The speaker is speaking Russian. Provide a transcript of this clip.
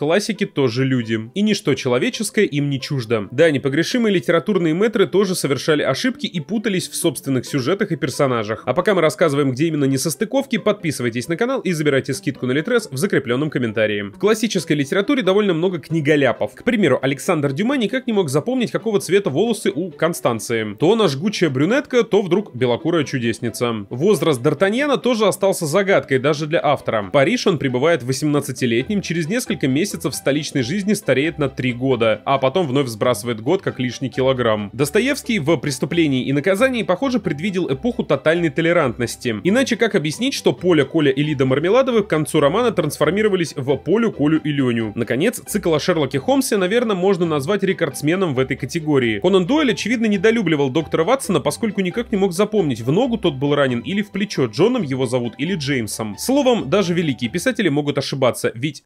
Классики тоже люди, и ничто человеческое им не чуждо. Да, непогрешимые литературные метры тоже совершали ошибки и путались в собственных сюжетах и персонажах. А пока мы рассказываем, где именно несостыковки, подписывайтесь на канал и забирайте скидку на Литрес в закрепленном комментарии. В классической литературе довольно много книголяпов. К примеру, Александр Дюма никак не мог запомнить, какого цвета волосы у Констанции. То она жгучая брюнетка, то вдруг белокурая чудесница. Возраст Д'Артаньяна тоже остался загадкой даже для автора. Париж он прибывает 18-летним через несколько месяцев месяцев столичной жизни стареет на 3 года, а потом вновь сбрасывает год как лишний килограмм. Достоевский в «Преступлении и наказании», похоже, предвидел эпоху тотальной толерантности. Иначе как объяснить, что Поля, Коля и Лида Мармеладовы к концу романа трансформировались в Полю, Колю и Леню? Наконец, цикл о Шерлоке Холмсе, наверное, можно назвать рекордсменом в этой категории. Конан Дойль, очевидно, недолюбливал доктора Ватсона, поскольку никак не мог запомнить, в ногу тот был ранен или в плечо, Джоном его зовут или Джеймсом. Словом, даже великие писатели могут ошибаться, ведь